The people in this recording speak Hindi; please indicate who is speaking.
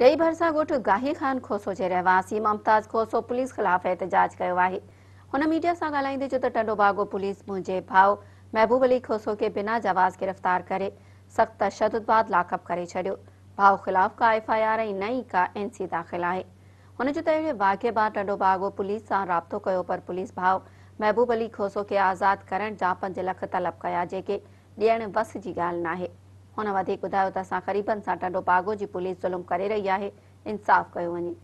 Speaker 1: ગઈ ભરસાં ॻोठ गाहीखान खोसो जे रहवासी मुमताज़ खोसो पुलिस ख़िलाफ़ एहतिजाज कयो आहे मीडिया सां ॻाल्हाईंदे चयो टंडो बागो पुलिस मुंहिंजे भाउ महबूब अली खोसो के बिना जवाज़ गिरफ़्तार करे सख़्त तशदुदबाद लाकअप करे छॾियो ख़िलाफ़ का एफ आई आर नई का एन दाख़िल आहे हुन जो त वाक़े बाद टंडो बागो पुलिस सां राब्तो कयो पर पुलिस भाउ महबूब अली खोसो खे आज़ादु करण जा पंज लख तलब कया जेके ॾियण वस जी ॻाल्हि नाहे हुन वधीक ॿुधायो त असां सां टंडो पागो जी पुलिस जुलम कर रही है इंसाफ़ कर वञे